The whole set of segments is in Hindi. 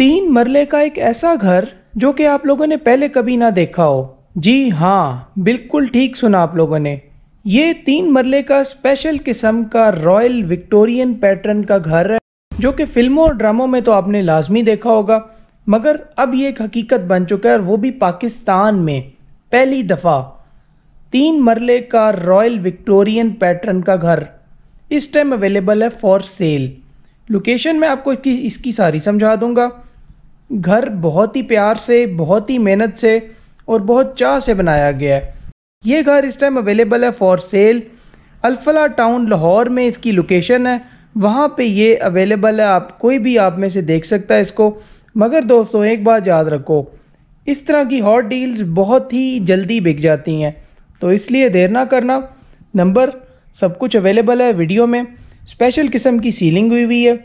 तीन मरले का एक ऐसा घर जो कि आप लोगों ने पहले कभी ना देखा हो जी हाँ बिल्कुल ठीक सुना आप लोगों ने ये तीन मरले का स्पेशल किस्म का रॉयल विक्टोरियन पैटर्न का घर है जो कि फिल्मों और ड्रामों में तो आपने लाजमी देखा होगा मगर अब ये एक हकीकत बन चुका है और वो भी पाकिस्तान में पहली दफ़ा तीन मरले का रॉयल विक्टोरियन पैटर्न का घर इस टाइम अवेलेबल है फॉर सेल लोकेशन मैं आपको इसकी इसकी सारी समझा दूंगा घर बहुत ही प्यार से बहुत ही मेहनत से और बहुत चाह से बनाया गया है ये घर इस टाइम अवेलेबल है for sale Alfalah town Lahore में इसकी लोकेशन है वहाँ पे ये अवेलेबल है आप कोई भी आप में से देख सकता है इसको मगर दोस्तों एक बात याद रखो इस तरह की हॉट डील्स बहुत ही जल्दी बिक जाती हैं तो इसलिए देर ना करना नंबर सब कुछ अवेलेबल है वीडियो में स्पेशल किस्म की सीलिंग हुई हुई है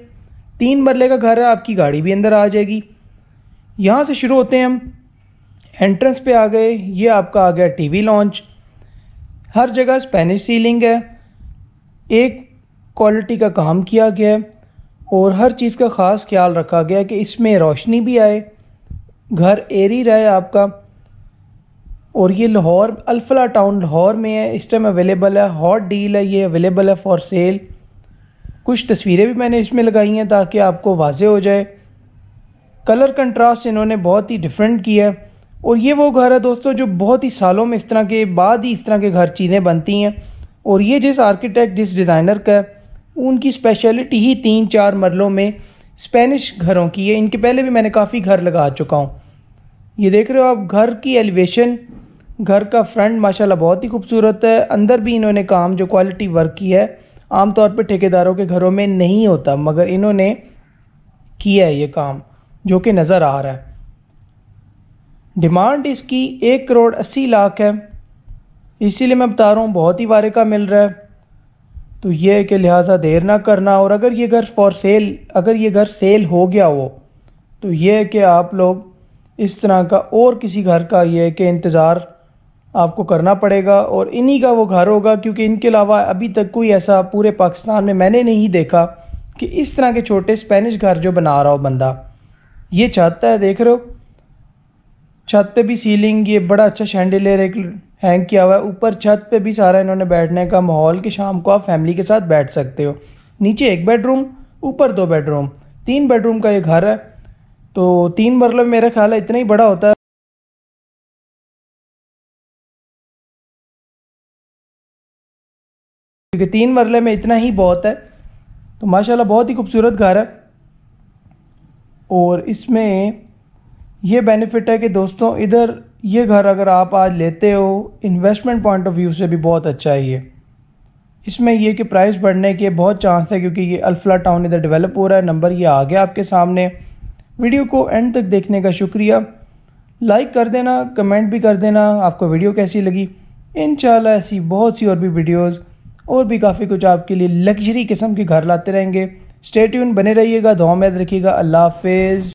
तीन मरले का घर है आपकी गाड़ी भी अंदर आ जाएगी यहाँ से शुरू होते हैं हम एंट्रेंस पे आ गए ये आपका आ गया टीवी लॉन्च हर जगह स्पेनिश सीलिंग है एक क्वालिटी का काम किया गया है और हर चीज़ का ख़ास ख्याल रखा गया कि इसमें रोशनी भी आए घर एरी रहे आपका और ये लाहौर अल्फला टाउन लाहौर में है इस टाइम अवेलेबल है हॉट डील है ये अवेलेबल है फॉर सेल कुछ तस्वीरें भी मैंने इसमें लगाई हैं ताकि आपको वाजे हो जाए कलर कंट्रास्ट इन्होंने बहुत ही डिफरेंट किया है और ये वो घर है दोस्तों जो बहुत ही सालों में इस तरह के बाद ही इस तरह के घर चीज़ें बनती हैं और ये जिस आर्किटेक्ट जिस डिज़ाइनर का उनकी स्पेशलिटी ही तीन चार मरलों में स्पेनिश घरों की है इनके पहले भी मैंने काफ़ी घर लगा चुका हूँ ये देख रहे हो आप घर की एलिवेशन घर का फ्रंट माशाल्लाह बहुत ही खूबसूरत है अंदर भी इन्होंने काम जो क्वालिटी वर्क की है आमतौर पर ठेकेदारों के घरों में नहीं होता मगर इन्होंने किया है ये काम जो कि नज़र आ रहा है डिमांड इसकी एक करोड़ अस्सी लाख है इसीलिए मैं बता रहा हूँ बहुत ही वारे का मिल रहा है तो ये है कि लिहाजा देर ना करना और अगर ये घर फॉर सेल अगर ये घर सेल हो गया हो तो ये है कि आप लोग इस तरह का और किसी घर का ये है कि इंतज़ार आपको करना पड़ेगा और इन्हीं का वो घर होगा क्योंकि इनके अलावा अभी तक कोई ऐसा पूरे पाकिस्तान में मैंने नहीं देखा कि इस तरह के छोटे स्पेनिश घर जो बना रहा हो बंदा ये छत है देख रहे हो छत पे भी सीलिंग ये बड़ा अच्छा शैंडिलेयर एक हैंग किया हुआ है ऊपर छत पे भी सारा इन्होंने बैठने का माहौल कि शाम को आप फैमिली के साथ बैठ सकते हो नीचे एक बेडरूम ऊपर दो बेडरूम तीन बेडरूम का ये घर है तो तीन मतलब मेरा ख्याल है इतना ही बड़ा होता है क्योंकि तीन मरले में इतना ही बहुत है तो माशाल्लाह बहुत ही खूबसूरत घर है और इसमें ये बेनिफिट है कि दोस्तों इधर ये घर अगर आप आज लेते हो इन्वेस्टमेंट पॉइंट ऑफ व्यू से भी बहुत अच्छा है ये इसमें ये कि प्राइस बढ़ने के बहुत चांस है क्योंकि ये अल्फला टाउन इधर डेवलप हो रहा है नंबर ये आ गया आपके सामने वीडियो को एंड तक देखने का शुक्रिया लाइक कर देना कमेंट भी कर देना आपको वीडियो कैसी लगी इन ऐसी बहुत सी और भी वीडियोज़ और भी काफ़ी कुछ आपके लिए लग्जरी किस्म के घर लाते रहेंगे स्टेट बने रहिएगा दुआ में याद रखिएगा अल्लाह हाफिज़